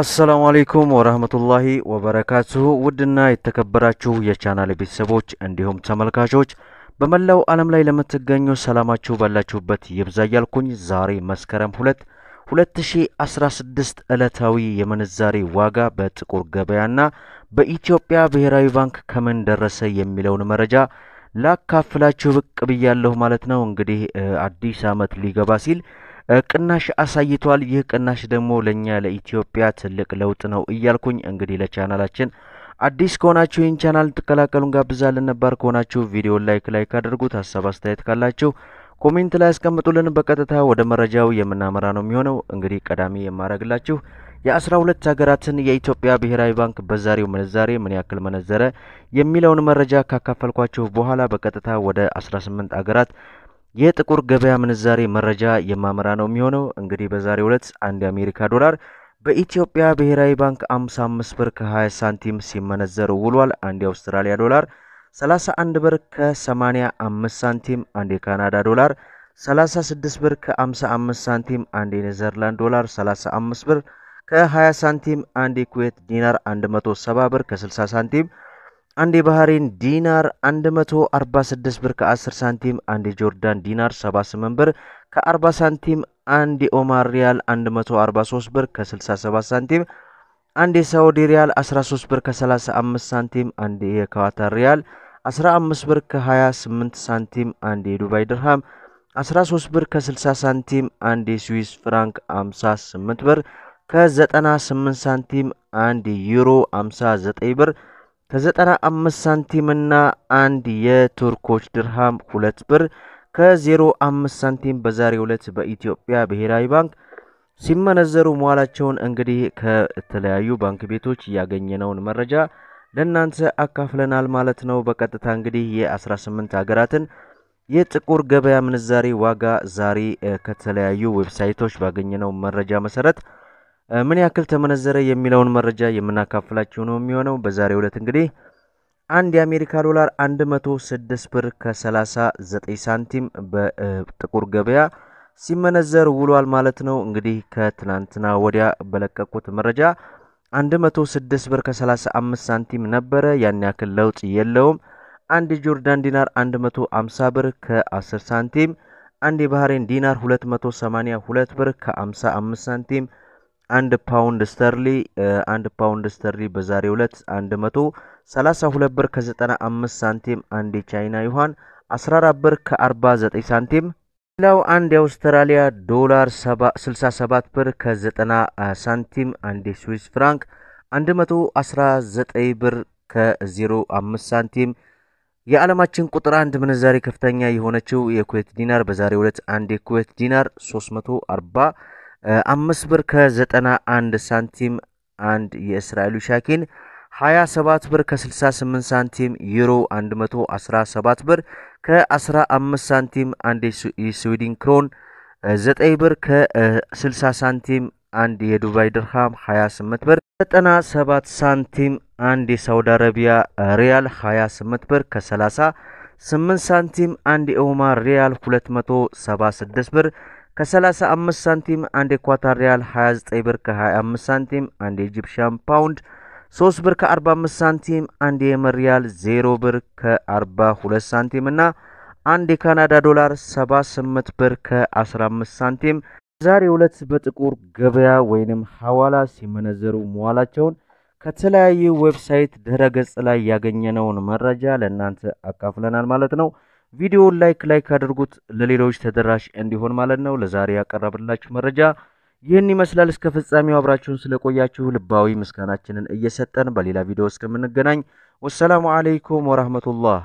አሰላሙ አሌይኩም ወረህመቱላሂ ወበረካቱሁ ውድና የተከበራችሁ የቻናል ቤተሰቦች እንዲሁም ተመልካቾች በመላው ዓለም ላይ ለምትገኙ ሰላማችሁ ባላችሁበት ይብዛ እያልኩኝ ዛሬ መስከረም ሁለት 2016 ዕለታዊ የምንዛሬ ዋጋ በጥቁር ገበያና በኢትዮጵያ ብሔራዊ ባንክ ከምን ደረሰ የሚለውን መረጃ ላካፍላችሁ ብቅ ብያለሁ ማለት ነው። እንግዲህ አዲስ ዓመት ሊገባ ሲል ቅናሽ አሳይቷል። ይህ ቅናሽ ደግሞ ለእኛ ለኢትዮጵያ ትልቅ ለውጥ ነው እያልኩኝ እንግዲህ ለቻናላችን አዲስ ከሆናችሁ ይህን ቻናል ትቀላቀሉን ጋብዛለን። ነባር ከሆናችሁ ቪዲዮ ላይክ ላይክ አድርጉት። ሀሳብ አስተያየት ካላችሁ ኮሜንት ላይ ያስቀምጡልን። በቀጥታ ወደ መረጃው የምናመራ ነው የሚሆነው። እንግዲህ ቀዳሚ የማድረግላችሁ የአስራ ሁለት ሀገራትን የኢትዮጵያ ብሔራዊ ባንክ በዛሬው ምንዛሬ ምን ያክል መነዘረ የሚለውን መረጃ ካካፈልኳችሁ በኋላ በቀጥታ ወደ አስራ ስምንት ሀገራት የጥቁር ገበያ ምንዛሬ መረጃ የማመራ ነው የሚሆነው። እንግዲህ በዛሬው ዕለት አንድ የአሜሪካ ዶላር በኢትዮጵያ ብሔራዊ ባንክ 55 ብር ከ20 ሳንቲም ሲመነዘር ውሏል። አንድ የአውስትራሊያ ዶላር 31 ብር ከ85 ሳንቲም፣ አንድ የካናዳ ዶላር 36 ብር ከ55 ሳንቲም፣ አንድ የኔዘርላንድ ዶላር 35 ብር ከ20 ሳንቲም፣ አንድ የኩዌት ዲናር 170 ብር ከ60 ሳንቲም አንድ የባህሬን ዲናር 146 ብር ከ10 ሳንቲም፣ አንድ የጆርዳን ዲናር 78 ብር ከ40 ሳንቲም፣ አንድ የኦማር ሪያል 143 ብር ከ67 ሳንቲም፣ አንድ የሳዑዲ ሪያል 13 ብር ከ35 ሳንቲም፣ አንድ የካታር ሪያል 15 ብር ከ28 ሳንቲም፣ አንድ የዱባይ ድርሃም 13 ብር ከ60 ሳንቲም፣ አንድ የስዊስ ፍራንክ 58 ብር ከ98 ሳንቲም፣ አንድ ዩሮ 59 ብር ከ95 ሳንቲምና አንድ የቱርኮች ድርሃም ሁለት ብር ከ05 ሳንቲም በዛሬው ዕለት በኢትዮጵያ ብሔራዊ ባንክ ሲመነዘሩ መዋላቸውን እንግዲህ ከተለያዩ ባንክ ቤቶች ያገኘነውን መረጃ ለእናንተ አካፍለናል ማለት ነው። በቀጥታ እንግዲህ የ18 ሀገራትን የጥቁር ገበያ ምንዛሬ ዋጋ ዛሬ ከተለያዩ ዌብሳይቶች ባገኘነው መረጃ መሰረት ምን ያክል ተመነዘረ የሚለውን መረጃ የምናካፍላችሁ ነው የሚሆነው። በዛሬው ዕለት እንግዲህ አንድ የአሜሪካ ዶላር 106 ብር ከ39 ሳንቲም በጥቁር ገበያ ሲመነዘር ውሏል ማለት ነው። እንግዲህ ከትናንትና ወዲያ በለቀቁት መረጃ 106 ብር ከ35 ሳንቲም ነበረ። ያን ያክል ለውጥ የለውም። አንድ ጆርዳን ዲናር 150 ብር ከ10 ሳንቲም፣ አንድ የባህሬን ዲናር 282 ብር ከ55 ሳንቲም አንድ ፓውንድ ስተርሊ አንድ ፓውንድ ስተርሊ በዛሬው ዕለት 132 ብር ከ95 ሳንቲም አንድ የቻይና ዩዋን 14 ብር ከ49 ሳንቲም ሌላው አንድ የአውስትራሊያ ዶላር 67 ብር ከ90 ሳንቲም አንድ የስዊስ ፍራንክ 119 ብር ከ05 ሳንቲም የዓለማችን ቁጥር አንድ ምንዛሬ ከፍተኛ የሆነችው የኩዌት ዲናር በዛሬው ዕለት አንድ የኩዌት ዲናር 340 አምስት ብር ከዘጠና አንድ ሳንቲም አንድ የእስራኤሉ ሻኪን 27 ብር ከ68 ሳንቲም ዩሮ 117 ብር ከ15 ሳንቲም አንድ የስዊድን ክሮን 9 ብር ከ60 ሳንቲም አንድ የዱባይ ድርሃም 28 ብር 97 ሳንቲም አንድ የሳውዲ አረቢያ ሪያል 28 ብር ከ38 ሳንቲም አንድ የኦማር ሪያል 276 ብር ከ35 ሳንቲም አንድ የኳታር ሪያል 29 ብር ከ25 ሳንቲም አንድ የኢጂፕሽያን ፓውንድ 3 ብር ከ45 ሳንቲም አንድ የየመን ሪያል 0 ብር ከ42 ሳንቲም እና አንድ የካናዳ ዶላር 78 ብር ከ15 ሳንቲም ዛሬ ሁለት በጥቁር ገበያ ወይንም ሐዋላ ሲመነዘሩ መዋላቸውን ከተለያዩ ዌብሳይት ድረገጽ ላይ ያገኘነውን መረጃ ለእናንተ አካፍለናል ማለት ነው። ቪዲዮውን ላይክ ላይክ አድርጉት ለሌሎች ተደራሽ እንዲሆን ማለት ነው። ለዛሬ ያቀረብላችሁ መረጃ ይህን ይመስላል። እስከ ፍጻሜው አብራችሁን ስለቆያችሁ ልባዊ ምስጋናችንን እየሰጠን በሌላ ቪዲዮ እስከምንገናኝ ወሰላሙ አለይኩም ወራህመቱላህ